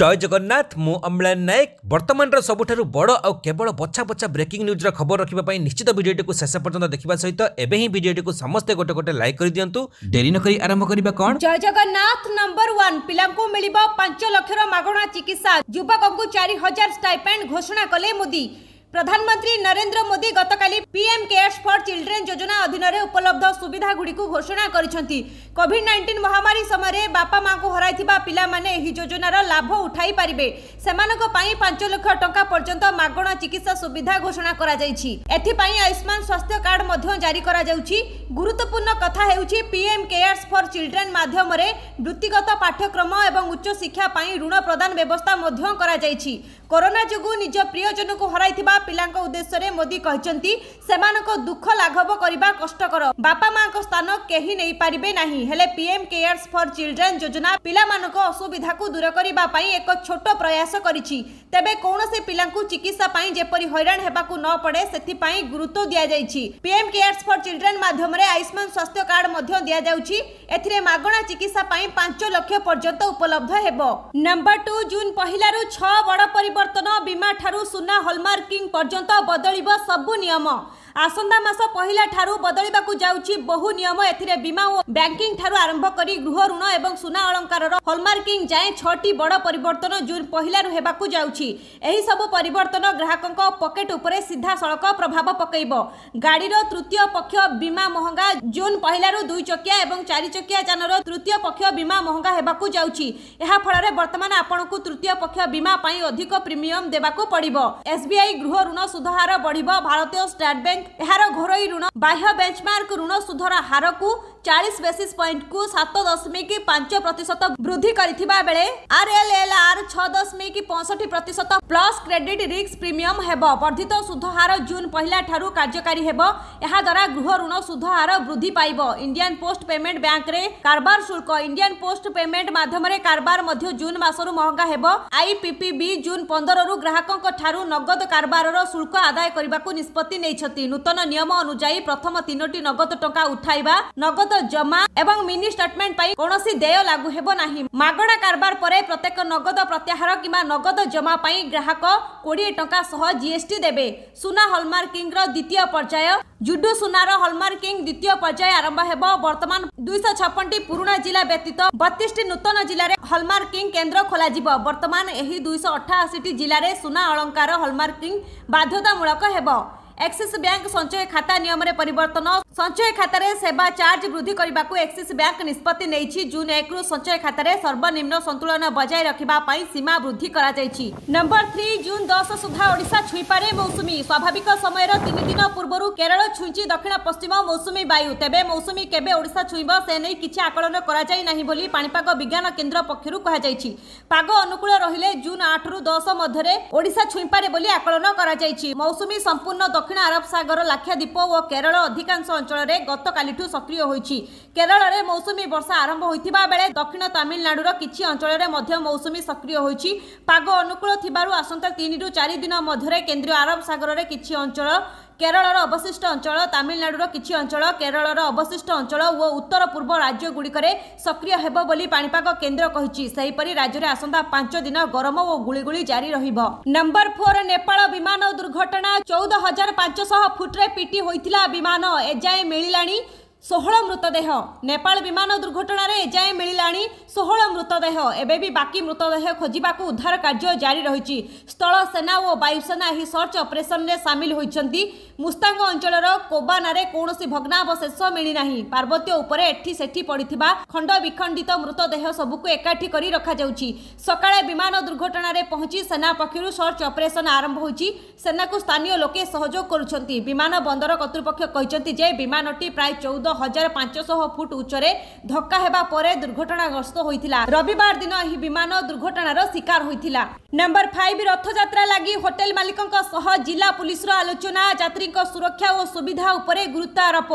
জয় জগন্নাଥ ମୁଁ ଅମ୍ଳାନ ନାୟକ ବର୍ତ୍ତମାନର ସବୁଠାରୁ ବଡ଼ ଆଉ କେବଳ ବଛା ବଛା ବ୍ରେକିଂ ନ୍ୟୁଜ୍ର ଖବର ରଖିବା ପାଇଁ ନିଶ୍ଚିତ ଭିଡ଼ିଓଟିକୁ ଶେଷ ପର୍ଯ୍ୟନ୍ତ ଦେଖିବା ସହିତ ଏବେ ହିଁ ଭିଡ଼ିଓଟିକୁ ସମସ୍ତେ ଗୋଟେ ଗୋଟେ ଲାଇକ୍ କରିଦିଅନ୍ତୁ ଡେରି ନ କରି ଆରମ୍ଭ କରିବା କ'ଣ ଜୟ ଜଗନ୍ନାଥ ନମ୍ବର ୱାନ୍ ପିଲାଙ୍କୁ ମିଳିବ ପାଞ୍ଚ ଲକ୍ଷର ମାଗଣା ଚିକିତ୍ସା ଯୁବକଙ୍କୁ ଚାରି ହଜାର ଷ୍ଟାଇପେଣ୍ଡ ଘୋଷଣା କଲେ ମୋଦି প্রধানমন্ত্রী নরেন্দ্র মোদি গতকাল পিএম কেয়ার্স ফর চিলড্রেন যোজনা অধীনরে উপলব্ধ সুবিধাগুড়ি ঘোষণা করেছেন কোভিড নাইন্টিন মহামারী সময় বাপা মা হরাই পিলা মানে এই যোজনার লাভ উঠাই পারে সে পাঁচ লক্ষ টঙ্কা পর্যন্ত মাগণা চিকিৎসা সুবিধা ঘোষণা করা যাই এথিপাই আয়ুষ্মান স্বাস্থ্য কার্ড মধ্য জারি করা যাচ্ছে গুরুত্বপূর্ণ কথা হেউছি পিএম কেয়ার্স ফর চিলড্রেন মাধ্যমে বৃত্তিগত পাঠ্যক্রম এবং উচ্চ শিক্ষা পাই ঋণ প্রদান ব্যবস্থা করা যাই করোনা যোগ নিজ প্রিয়জনকু হরাই পিলা উদ্দেশ্যে মোদি সে দুঃখ লাঘব করা কষ্টকর বাপা মা স্থান কেহি নেই পারিবে না হলে পিএম কেয়ার্স ফর চিলড্রেন যোজনা পিলা অসুবিধা দূর করা এক ছোট প্রয়াস করেছি তেবে কৌশি পিলা চিকিৎসা যেপরি হইরাণ হওয়া ন পড়ে সেপাই গুরুত্ব দিয়াযাইছি পিএম কেয়ার্স ফর চিলড্রেন মাধ্যমে আয়ুষ্মান স্বাস্থ্য কার্ড দিয়াযাউছি এথিরে মাগণা চিকিৎসা পাঁচ লক্ষ পর্যন্ত উপলব্ধ হব নম্বর টু জুন পহিলার ছ বড় পরিবর্তন ପରିବର୍ତ୍ତନ ବୀମାଠାରୁ ସୁନା ହଲମାର୍କିଂ ପର୍ଯ୍ୟନ୍ତ ବଦଳିବ ସବୁ ନିୟମ ଆସନ୍ତା ମାସ ପହିଲାଠାରୁ ବଦଳିବାକୁ ଯାଉଛି ବହୁ ନିୟମ ଏଥିରେ ବୀମା ଓ ବ୍ୟାଙ୍କିଂ ଠାରୁ ଆରମ୍ଭ କରି ଗୃହ ଋଣ ଏବଂ ସୁନା ଅଳଙ୍କାରର ହଲମାର୍କିଂ ଯାଏଁ ଛଅଟି ବଡ଼ ପରିବର୍ତ୍ତନ ଜୁନ୍ ପହିଲାରୁ ହେବାକୁ ଯାଉଛି ଏହିସବୁ ପରିବର୍ତ୍ତନ ଗ୍ରାହକଙ୍କ ପକେଟ୍ ଉପରେ ସିଧାସଳଖ ପ୍ରଭାବ ପକାଇବ ଗାଡ଼ିର ତୃତୀୟ ପକ୍ଷ ବୀମା ମହଙ୍ଗା ଜୁନ୍ ପହିଲାରୁ ଦୁଇ ଚକିଆ ଏବଂ ଚାରି ଚକିଆ ଯାନର ତୃତୀୟ ପକ୍ଷ ବୀମା ମହଙ୍ଗା ହେବାକୁ ଯାଉଛି ଏହା ଫଳରେ ବର୍ତ୍ତମାନ ଆପଣଙ୍କୁ ତୃତୀୟ ପକ୍ଷ ବୀମା ପାଇଁ ଅଧିକ ପ୍ରିମିୟମ୍ ଦେବାକୁ ପଡ଼ିବ ଏସ୍ବିଆଇ ଗୃହ ଋଣ ସୁଧହାର ବଢ଼ିବ ଭାରତୀୟ ଷ୍ଟେଟ୍ ବ୍ୟାଙ୍କ ଏହାର ଘରୋଇ ଋଣ ବାହ୍ୟ ବେଞ୍ଚମାର୍କ ଋଣ ସୁଧର ହାରକୁ ଚାଳିଶ ବେସିସ୍ ପଏଣ୍ଟକୁ ସାତ ଦଶମିକ ପାଞ୍ଚ ପ୍ରତିଶତ ବୃଦ୍ଧି କରିଥିବା ବେଳେ ଆର୍ଏଲ୍ଏଲ୍ଆର୍ ଛଅ ଦଶମିକ ପଞ୍ଚଷଠି ପ୍ରତିଶତ ପ୍ଲସ୍ କ୍ରେଡିଟ୍ ରିସ୍କ ପ୍ରିମିୟମ୍ ହେବ ବର୍ଦ୍ଧିତ ସୁଧହାର ଜୁନ୍ ପହିଲାଠାରୁ କାର୍ଯ୍ୟକାରୀ ହେବ ଏହାଦ୍ୱାରା ଗୃହ ଋଣ ସୁଧହାର ବୃଦ୍ଧି ପାଇବ ଇଣ୍ଡିଆନ୍ ପୋଷ୍ଟ ପେମେଣ୍ଟ ବ୍ୟାଙ୍କରେ କାରବାର ଶୁଳ୍କ ଇଣ୍ଡିଆନ୍ ପୋଷ୍ଟ ପେମେଣ୍ଟ ମାଧ୍ୟମରେ କାରବାର ମଧ୍ୟ ଜୁନ୍ ମାସରୁ ମହଙ୍ଗା ହେବ ଆଇପିପିବି ଜୁନ୍ ପନ୍ଦରରୁ ଗ୍ରାହକଙ୍କ ଠାରୁ ନଗଦ କାରବାରର ଶୁଳ୍କ ଆଦାୟ କରିବାକୁ ନିଷ୍ପତ୍ତି ନେଇଛନ୍ତି ନୂତନ ନିୟମ ଅନୁଯାୟୀ প্রথম তিনোটি নগদ টঙ্কা উঠাইবা নগদ জমা এবং মিনি ଷ୍ଟେଟମେଣ୍ଟ ପାଇଁ କୌଣସି ଦେୟ ଲାଗୁ ହେବ ନାହିଁ ମାଗଣା କାରବାର ପରେ ପ୍ରତ୍ୟେକ ନଗଦ ପ୍ରତ୍ୟାହାର କିମ୍ବା ନଗଦ ଜମା ପାଇଁ ଗ୍ରାହକ କୋଡ଼ିଏ ଟଙ୍କା ସହ ଜିଏସ୍ଟି ଦେବେ ସୁନା ହଲମାର୍କିଂର ଦ୍ୱିତୀୟ ପର୍ଯ୍ୟାୟ ଜୁଡୁ ସୁନାର ହଲମାର୍କିଂ ଦ୍ୱିତୀୟ ପର୍ଯ୍ୟାୟ ଆରମ୍ଭ ହେବ ବର୍ତ୍ତମାନ ଦୁଇଶହ ଛପନଟି ପୁରୁଣା ଜିଲ୍ଲା ବ୍ୟତୀତ ବତିଶଟି ନୂତନ ଜିଲ୍ଲାରେ ହଲମାର୍କିଂ କେନ୍ଦ୍ର ଖୋଲାଯିବ ବର୍ତ୍ତମାନ ଏହି ଦୁଇଶହ ଅଠାଅଶୀଟି ଜିଲ୍ଲାରେ ସୁନା ଅଳଙ୍କାର ହଲମାର୍କିଂ ବାଧ୍ୟତାମୂଳକ ହେବ एक्सिस बैंक संचय खाता नियम में परिवर्तन संचय खातार सेवा चार्ज वृद्धि करने को एक्सिस बैंक निष्पत्ति नहीं जून एक रु संचय खातार सर्वनिम्न संतुलन बजाय रखापी सीमा वृद्धि कर नंबर थ्री जून दस सुधा ओडा छुईपे मौसुमी स्वाभाविक समय तीन दिन पूर्व केरल छुई दक्षिण पश्चिम मौसुमी वायु तेज मौसुमी केवे छुईब से नहीं किसी आकलन करणिपाग विज्ञान केन्द्र पक्ष पग अनुकूल रही जून आठ रु दस मध्य ओडा छुईपे आकलन कर मौसुमी संपूर्ण ଦକ୍ଷିଣ ଆରବ ସାଗର ଲାକ୍ଷାଦ୍ୱୀପ ଓ କେରଳ ଅଧିକାଂଶ ଅଞ୍ଚଳରେ ଗତକାଲିଠୁ ସକ୍ରିୟ ହୋଇଛି କେରଳରେ ମୌସୁମୀ ବର୍ଷା ଆରମ୍ଭ ହୋଇଥିବା ବେଳେ ଦକ୍ଷିଣ ତାମିଲନାଡୁର କିଛି ଅଞ୍ଚଳରେ ମଧ୍ୟ ମୌସୁମୀ ସକ୍ରିୟ ହୋଇଛି ପାଗ ଅନୁକୂଳ ଥିବାରୁ ଆସନ୍ତା ତିନିରୁ ଚାରି ଦିନ ମଧ୍ୟରେ କେନ୍ଦ୍ରୀୟ ଆରବ ସାଗରରେ କିଛି ଅଞ୍ଚଳ କେରଳର ଅବଶିଷ୍ଟ ଅଞ୍ଚଳ ତାମିଲନାଡୁର କିଛି ଅଞ୍ଚଳ କେରଳର ଅବଶିଷ୍ଟ ଅଞ୍ଚଳ ଓ ଉତ୍ତର ପୂର୍ବ ରାଜ୍ୟଗୁଡ଼ିକରେ ସକ୍ରିୟ ହେବ ବୋଲି ପାଣିପାଗ କେନ୍ଦ୍ର କହିଛି ସେହିପରି ରାଜ୍ୟରେ ଆସନ୍ତା ପାଞ୍ଚ ଦିନ ଗରମ ଓ ଗୁଳିଗୁଳି ଜାରି ରହିବ ନମ୍ବର ଫୋର ନେପାଳ ବିମାନ ଦୁର୍ଘଟଣା ଚଉଦ ହଜାର ପାଞ୍ଚଶହ ଫୁଟରେ ପିଟି ହୋଇଥିଲା ବିମାନ ଏଯାଏ ମିଳିଲାଣି ଷୋହଳ ମୃତଦେହ ନେପାଳ ବିମାନ ଦୁର୍ଘଟଣାରେ ଏଯାଏଁ ମିଳିଲାଣି ଷୋହଳ ମୃତଦେହ ଏବେ ବି ବାକି ମୃତଦେହ ଖୋଜିବାକୁ ଉଦ୍ଧାର କାର୍ଯ୍ୟ ଜାରି ରହିଛି ସ୍ଥଳ ସେନା ଓ ବାୟୁସେନା ଏହି ସର୍ଚ୍ଚ ଅପରେସନରେ ସାମିଲ ହୋଇଛନ୍ତି ମୁସ୍ତାଙ୍ଗ ଅଞ୍ଚଳର କୋବାନାରେ କୌଣସି ଭଗ୍ନାବଶେଷ ମିଳିନାହିଁ ପାର୍ବତ୍ୟ ଉପରେ ଏଠି ସେଠି ପଡ଼ିଥିବା ଖଣ୍ଡ ବିଖଣ୍ଡିତ ମୃତଦେହ ସବୁକୁ ଏକାଠି କରି ରଖାଯାଉଛି ସକାଳେ ବିମାନ ଦୁର୍ଘଟଣାରେ ପହଞ୍ଚି ସେନା ପକ୍ଷରୁ ସର୍ଚ୍ଚ ଅପରେସନ ଆରମ୍ଭ ହୋଇଛି ସେନାକୁ ସ୍ଥାନୀୟ ଲୋକେ ସହଯୋଗ କରୁଛନ୍ତି ବିମାନ ବନ୍ଦର କର୍ତ୍ତୃପକ୍ଷ କହିଛନ୍ତି ଯେ ବିମାନଟି ପ୍ରାୟ ଚଉଦ ହଜାର ପାଞ୍ଚଶହ ଫୁଟ ଉଚ୍ଚରେ ଧକ୍କା ହେବା ପରେ ଦୁର୍ଘଟଣାଗ୍ରସ୍ତ ହୋଇଥିଲା ରବିବାର ଦିନ ଏହି ବିମାନ ଦୁର୍ଘଟଣାର ଶିକାର ହୋଇଥିଲା ନମ୍ବର ଫାଇଭ ରଥଯାତ୍ରା ଲାଗି ହୋଟେଲ ମାଲିକଙ୍କ ସହ ଜିଲ୍ଲା ପୁଲିସର ଆଲୋଚନା ଯାତ୍ରୀଙ୍କ ସୁରକ୍ଷା ଓ ସୁବିଧା ଉପରେ ଗୁରୁତ୍ୱ ଆରୋପ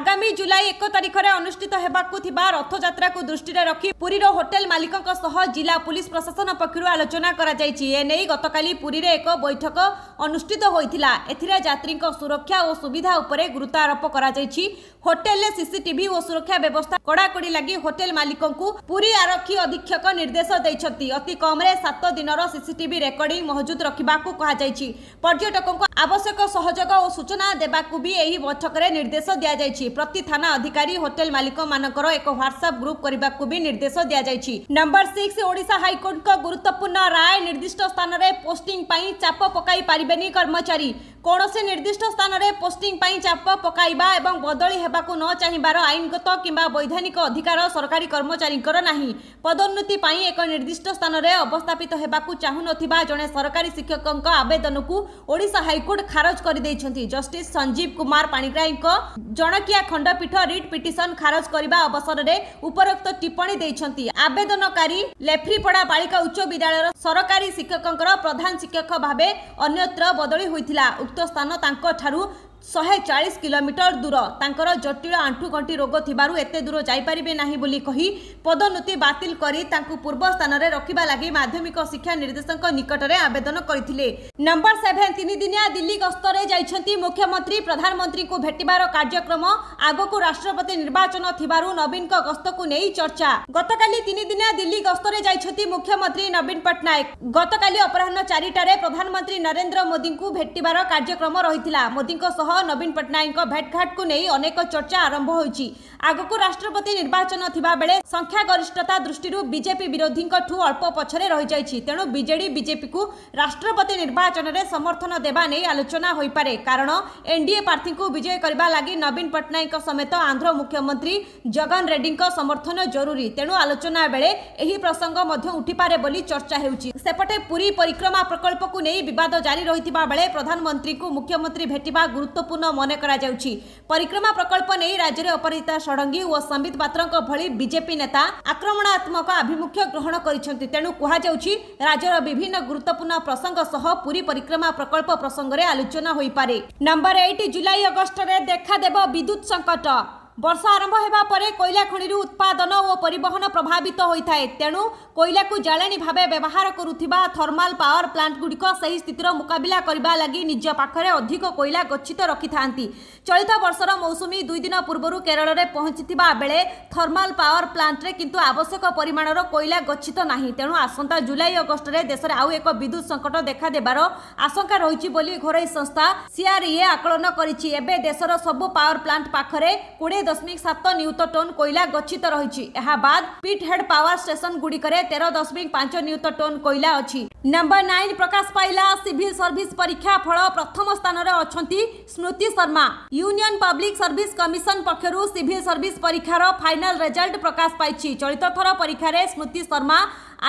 ଆଗାମୀ ଜୁଲାଇ ଏକ ତାରିଖରେ ଅନୁଷ୍ଠିତ ହେବାକୁ ଥିବା ରଥଯାତ୍ରାକୁ ଦୃଷ୍ଟିରେ ରଖି ପୁରୀର ହୋଟେଲ ମାଲିକଙ୍କ ସହ ଜିଲ୍ଲା ପୁଲିସ ପ୍ରଶାସନ ପକ୍ଷରୁ ଆଲୋଚନା କରାଯାଇଛି ଏନେଇ ଗତକାଲି ପୁରୀରେ ଏକ ବୈଠକ ଅନୁଷ୍ଠିତ ହୋଇଥିଲା ଏଥିରେ ଯାତ୍ରୀଙ୍କ ସୁରକ୍ଷା ଓ ସୁବିଧା ଉପରେ ଗୁରୁତ୍ୱ ଆରୋପ କରାଯାଇଛି ହୋଟେଲ হোটেলে সিসিটিভি ও সুরক্ষা ব্যবস্থা কড়াকড়ি লাগি হোটেল মালিকঙ্কু পুরী আরক্ষী অধীক্ষক নির্দেশ ଦେଇଛନ୍ତି ଅତି କମ୍ରେ ସାତ ଦିନର ସିସିଟିଭି ରେକର୍ଡିଂ ମହଜୁଦ ରଖିବାକୁ କୁହାଯାଇଛି ପର୍ଯ୍ୟଟକଙ୍କୁ ଆବଶ୍ୟକ ସହଯୋଗ ଓ ସୂଚନା ଦେବାକୁ ବି ଏହି ବୈଠକରେ ନିର୍ଦ୍ଦେଶ ଦିଆଯାଇଛି ପ୍ରତି ଥାନା ଅଧିକାରୀ ହୋଟେଲ ମାଲିକମାନଙ୍କର ଏକ ହ୍ୱାଟ୍ସଆପ୍ ଗ୍ରୁପ୍ କରିବାକୁ ବି ନିର୍ଦ୍ଦେଶ ଦିଆଯାଇଛି ନମ୍ବର ସିକ୍ସ ଓଡ଼ିଶା ହାଇକୋର୍ଟଙ୍କ ଗୁରୁତ୍ୱପୂର୍ଣ୍ଣ ରାୟ ନିର୍ଦ୍ଦିଷ୍ଟ ସ୍ଥାନରେ ପୋଷ୍ଟିଂ ପାଇଁ ଚାପ ପକାଇ ପାରିବେନି କର୍ମଚାରୀ କୌଣସି ନିର୍ଦ୍ଦିଷ୍ଟ ସ୍ଥାନରେ ପୋଷ୍ଟିଂ ପାଇଁ ଚାପ ପକାଇବା ଏବଂ ବଦଳି ହେବାକୁ ନ ନ ଚାହିଁବାର ଆଇନଗତ କିମ୍ବା ବୈଧାନିକ ଅଧିକାର ସରକାରୀ କର୍ମଚାରୀଙ୍କର ନାହିଁ ପଦୋନ୍ନତି ପାଇଁ ଏକ ନିର୍ଦ୍ଦିଷ୍ଟ ସ୍ଥାନରେ ଅବସ୍ଥାପିତ ହେବାକୁ ଚାହୁଁନଥିବା ଜଣେ ସରକାରୀ ଶିକ୍ଷକଙ୍କ ଆବେଦନକୁ ଓଡ଼ିଶା ହାଇକୋର୍ଟ ଖାରଜ କରିଦେଇଛନ୍ତି ଜଷ୍ଟିସ୍ ସଞ୍ଜୀବ କୁମାର ପାଣିଗ୍ରାହୀଙ୍କ ଜଣକିଆ ଖଣ୍ଡପୀଠ ରିଟ୍ ପିଟିସନ୍ ଖାରଜ କରିବା ଅବସରରେ ଉପରୋକ୍ତ ଟିପ୍ପଣୀ ଦେଇଛନ୍ତି ଆବେଦନକାରୀ ଲେଫ୍ରିପଡ଼ା ବାଳିକା ଉଚ୍ଚ ବିଦ୍ୟାଳୟର ସରକାରୀ ଶିକ୍ଷକଙ୍କର ପ୍ରଧାନ ଶିକ୍ଷକ ଭାବେ ଅନ୍ୟତ୍ର ବଦଳି ହୋଇଥିଲା ଉକ୍ତ ସ୍ଥାନ ତାଙ୍କଠାରୁ ଶହେ ଚାଳିଶ କିଲୋମିଟର ଦୂର ତାଙ୍କର ଜଟିଳ ଆଣ୍ଠୁଗଣ୍ଠି ରୋଗ ଥିବାରୁ ଏତେ ଦୂର ଯାଇପାରିବେ ନାହିଁ ବୋଲି କହି ପଦୋନ୍ନତି ବାତିଲ କରି ତାଙ୍କୁ ପୂର୍ବ ସ୍ଥାନରେ ରଖିବା ଲାଗି ମାଧ୍ୟମିକ ଶିକ୍ଷା ନିର୍ଦ୍ଦେଶକଙ୍କ ନିକଟରେ ଆବେଦନ କରିଥିଲେ ନମ୍ବର ସେଭେନ୍ ତିନିଦିନିଆ ଦିଲ୍ଲୀ ଗସ୍ତରେ ଯାଇଛନ୍ତି ମୁଖ୍ୟମନ୍ତ୍ରୀ ପ୍ରଧାନମନ୍ତ୍ରୀଙ୍କୁ ଭେଟିବାର କାର୍ଯ୍ୟକ୍ରମ ଆଗକୁ ରାଷ୍ଟ୍ରପତି ନିର୍ବାଚନ ଥିବାରୁ ନବୀନଙ୍କ ଗସ୍ତକୁ ନେଇ ଚର୍ଚ୍ଚା ଗତକାଲି ତିନିଦିନିଆ ଦିଲ୍ଲୀ ଗସ୍ତରେ ଯାଇଛନ୍ତି ମୁଖ୍ୟମନ୍ତ୍ରୀ ନବୀନ ପଟ୍ଟନାୟକ ଗତକାଲି ଅପରାହ୍ନ ଚାରିଟାରେ ପ୍ରଧାନମନ୍ତ୍ରୀ ନରେନ୍ଦ୍ର ମୋଦିଙ୍କୁ ଭେଟିବାର କାର୍ଯ୍ୟକ୍ରମ ରହିଥିଲା ମୋଦିଙ୍କ ସହ ନବୀନ ପଟ୍ଟନାୟକଙ୍କ ଭେଟଘାଟକୁ ନେଇ ଅନେକ ଚର୍ଚ୍ଚା ଆରମ୍ଭ ହୋଇଛି ଆଗକୁ ରାଷ୍ଟ୍ରପତି ନିର୍ବାଚନ ଥିବାବେଳେ ସଂଖ୍ୟାଗରିଷ୍ଠତା ଦୃଷ୍ଟିରୁ ବିଜେପି ବିରୋଧୀଙ୍କଠୁ ଅଳ୍ପ ପଛରେ ରହିଯାଇଛି ତେଣୁ ବିଜେଡି ବିଜେପିକୁ ରାଷ୍ଟ୍ରପତି ନିର୍ବାଚନରେ ସମର୍ଥନ ଦେବା ନେଇ ଆଲୋଚନା ହୋଇପାରେ କାରଣ ଏନ୍ଡିଏ ପ୍ରାର୍ଥୀଙ୍କୁ ବିଜୟ କରିବା ଲାଗି ନବୀନ ପଟ୍ଟନାୟକଙ୍କ ସମେତ ଆନ୍ଧ୍ର ମୁଖ୍ୟମନ୍ତ୍ରୀ ଜଗନ ରେଡ୍ଡିଙ୍କ ସମର୍ଥନ ଜରୁରୀ ତେଣୁ ଆଲୋଚନା ବେଳେ ଏହି ପ୍ରସଙ୍ଗ ମଧ୍ୟ ଉଠିପାରେ ବୋଲି ଚର୍ଚ୍ଚା ହେଉଛି ସେପଟେ ପୁରୀ ପରିକ୍ରମା ପ୍ରକଳ୍ପକୁ ନେଇ ବିବାଦ ଜାରି ରହିଥିବା ବେଳେ ପ୍ରଧାନମନ୍ତ୍ରୀଙ୍କୁ ମୁଖ୍ୟମନ୍ତ୍ରୀ ଭେଟିବା ଗୁରୁତ୍ୱ ଗୁରୁତ୍ୱପୂର୍ଣ୍ଣ ମନେ କରାଯାଉଛି ପରିକ୍ରମା ପ୍ରକଳ୍ପ ନେଇ ରାଜ୍ୟରେ ଅପରାଜିତା ଷଡ଼ଙ୍ଗୀ ଓ ସମ୍ବିତ ପାତ୍ରଙ୍କ ଭଳି ବିଜେପି ନେତା ଆକ୍ରମଣାତ୍ମକ ଆଭିମୁଖ୍ୟ ଗ୍ରହଣ କରିଛନ୍ତି ତେଣୁ କୁହାଯାଉଛି ରାଜ୍ୟର ବିଭିନ୍ନ ଗୁରୁତ୍ୱପୂର୍ଣ୍ଣ ପ୍ରସଙ୍ଗ ସହ ପୁରୀ ପରିକ୍ରମା ପ୍ରକଳ୍ପ ପ୍ରସଙ୍ଗରେ ଆଲୋଚନା ହୋଇପାରେ ନମ୍ବର ଏଇଟ୍ ଜୁଲାଇ ଅଗଷ୍ଟରେ ଦେଖାଦେବ ବିଦ୍ୟୁତ୍ ସଙ୍କଟ ବର୍ଷା ଆରମ୍ଭ ହେବା ପରେ କୋଇଲା ଖଣିରୁ ଉତ୍ପାଦନ ଓ ପରିବହନ ପ୍ରଭାବିତ ହୋଇଥାଏ ତେଣୁ କୋଇଲାକୁ ଜାଳେଣୀ ଭାବେ ବ୍ୟବହାର କରୁଥିବା ଥର୍ମାଲ ପାୱାର ପ୍ଲାଣ୍ଟଗୁଡ଼ିକ ସେହି ସ୍ଥିତିର ମୁକାବିଲା କରିବା ଲାଗି ନିଜ ପାଖରେ ଅଧିକ କୋଇଲା ଗଚ୍ଛିତ ରଖିଥାନ୍ତି ଚଳିତ ବର୍ଷର ମୌସୁମୀ ଦୁଇ ଦିନ ପୂର୍ବରୁ କେରଳରେ ପହଞ୍ଚିଥିବା ବେଳେ ଥର୍ମାଲ ପାୱାର ପ୍ଲାଣ୍ଟରେ କିନ୍ତୁ ଆବଶ୍ୟକ ପରିମାଣର କୋଇଲା ଗଚ୍ଛିତ ନାହିଁ ତେଣୁ ଆସନ୍ତା ଜୁଲାଇ ଅଗଷ୍ଟରେ ଦେଶରେ ଆଉ ଏକ ବିଦ୍ୟୁତ୍ ସଙ୍କଟ ଦେଖାଦେବାର ଆଶଙ୍କା ରହିଛି ବୋଲି ଘରୋଇ ସଂସ୍ଥା ସିଆର୍ଇଏ ଆକଳନ କରିଛି ଏବେ ଦେଶର ସବୁ ପାୱାର ପ୍ଲାଣ୍ଟ ପାଖରେ କୋଡ଼ିଏ দশমিক সাত নিউত টন কয়লা গচ্ছিত রয়েছে এবাদ পিটহেড পাওয়ার স্টেসন গুড়িকরে তের দশমিক পাঁচ নিউত টন কয়লা অছি নম্বর নাইন প্রকাশ পাইলা সিভিল সর্ভিস পরীক্ষা ফল প্রথম স্থানরে অছন্তি Smriti Sharma Union Public Service Commission পক্ষরু সিভিল সর্ভিস পরীক্ষার ফাইনাল রেজল্ট প্রকাশ পাইছি চলিত থর পরীক্ষার স্মৃতি শর্মা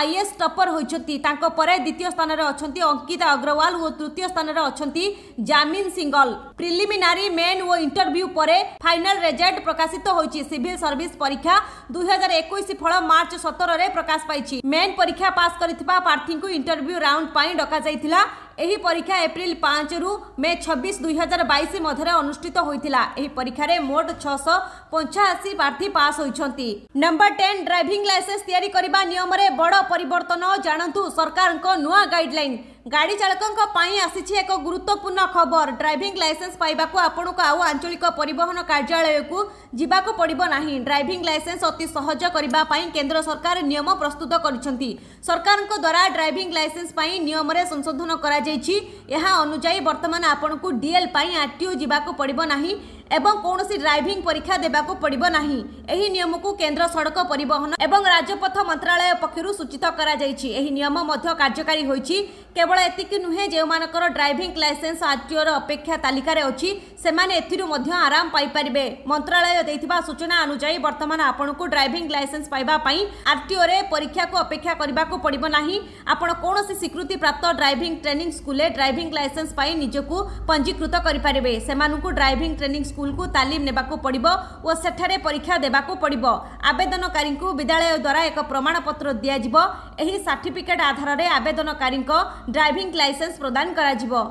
ଆଇଏସ୍ ଟପର ହୋଇଛନ୍ତି ତାଙ୍କ ପରେ ଦ୍ୱିତୀୟ ସ୍ଥାନରେ ଅଛନ୍ତି ଅଙ୍କିତା ଅଗ୍ରୱାଲ ଓ ତୃତୀୟ ସ୍ଥାନରେ ଅଛନ୍ତି ଜାମିନ ସିଙ୍ଗଲ ପ୍ରିଲିମିନାରୀ ମେନ୍ ଓ ଇଣ୍ଟରଭ୍ୟୁ ପରେ ଫାଇନାଲ ରେଜଲ୍ଟ ପ୍ରକାଶିତ ହୋଇଛି ସିଭିଲ ସର୍ଭିସ ପରୀକ୍ଷା ଦୁଇହଜାର ଏକୋଇଶ ଫଳ ମାର୍ଚ୍ଚ ସତରରେ ପ୍ରକାଶ ପାଇଛି ମେନ୍ ପରୀକ୍ଷା ପାସ୍ କରିଥିବା ପ୍ରାର୍ଥୀଙ୍କୁ ଇଣ୍ଟରଭ୍ୟୁ ରାଉଣ୍ଡ ପାଇଁ ଡକାଯାଇଥିଲା ଏହି ପରୀକ୍ଷା ଏପ୍ରିଲ ପାଞ୍ଚରୁ ମେ ଛବିଶ ଦୁଇ ହଜାର ବାଇଶ ମଧ୍ୟରେ ଅନୁଷ୍ଠିତ ହୋଇଥିଲା ଏହି ପରୀକ୍ଷାରେ ମୋଟ ଛଅଶହ ପଞ୍ଚାଅଶୀ ପ୍ରାର୍ଥୀ ପାସ୍ ହୋଇଛନ୍ତି ନମ୍ବର ଟେନ୍ ଡ୍ରାଇଭିଂ ଲାଇସେନ୍ସ ତିଆରି କରିବା ନିୟମରେ ବଡ଼ ପରିବର୍ତ୍ତନ ଜାଣନ୍ତୁ ସରକାରଙ୍କ ନୂଆ ଗାଇଡ୍ଲାଇନ୍ ଗାଡ଼ି ଚାଳକଙ୍କ ପାଇଁ ଆସିଛି ଏକ ଗୁରୁତ୍ୱପୂର୍ଣ୍ଣ ଖବର ଡ୍ରାଇଭିଂ ଲାଇସେନ୍ସ ପାଇବାକୁ ଆପଣଙ୍କୁ ଆଉ ଆଞ୍ଚଳିକ ପରିବହନ କାର୍ଯ୍ୟାଳୟକୁ ଯିବାକୁ ପଡ଼ିବ ନାହିଁ ଡ୍ରାଇଭିଂ ଲାଇସେନ୍ସ ଅତି ସହଜ କରିବା ପାଇଁ କେନ୍ଦ୍ର ସରକାର ନିୟମ ପ୍ରସ୍ତୁତ କରିଛନ୍ତି ସରକାରଙ୍କ ଦ୍ୱାରା ଡ୍ରାଇଭିଂ ଲାଇସେନ୍ସ ପାଇଁ ନିୟମରେ ସଂଶୋଧନ କରାଯାଇଛି ଏହା ଅନୁଯାୟୀ ବର୍ତ୍ତମାନ ଆପଣଙ୍କୁ ଡିଏଲ୍ ପାଇଁ ଆର୍ଟିଓ ଯିବାକୁ ପଡ଼ିବ ନାହିଁ এবং কোনসি ড্রাইভিং পরীক্ষা দেবা কো পড়িবো নাহি এই নিয়ম কো কেন্দ্র সড়ক পরিবহন এবং রাজ্যপথ মন্ত্রালয় পক্ষরু সুচিত করা যাইচি এই নিয়ম মধ্য কার্যকরী হইচি কেবল এতকি নহে যে মানকর ড্রাইভিং লাইসেন্স আরটিওর অপেক্ষা তালিকায় অচি সেমান এথিরু মধ্য আরাম পাই পারিবে মন্ত্রালয় দেতিবা সূচনা অনুযায়ী বর্তমান आपण কো ড্রাইভিং লাইসেন্স পাইবা পাই আরটিওরে পরীক্ষা কো অপেক্ষা করিবা কো পড়িবো নাহি आपण কোনসি স্বীকৃতি প্রাপ্ত ড্রাইভিং ট্রেনিং স্কুলে ড্রাইভিং লাইসেন্স পাই নিজোকু পঞ্জীকৃত করি পারিবে সেমান কো ড্রাইভিং ট্রেনিং ସ୍କୁଲକୁ ତାଲିମ ନେବାକୁ ପଡ଼ିବ ଓ ସେଠାରେ ପରୀକ୍ଷା ଦେବାକୁ ପଡ଼ିବ ଆବେଦନକାରୀଙ୍କୁ ବିଦ୍ୟାଳୟ ଦ୍ୱାରା ଏକ ପ୍ରମାଣପତ୍ର ଦିଆଯିବ ଏହି ସାର୍ଟିଫିକେଟ୍ ଆଧାରରେ ଆବେଦନକାରୀଙ୍କ ଡ୍ରାଇଭିଂ ଲାଇସେନ୍ସ ପ୍ରଦାନ କରାଯିବ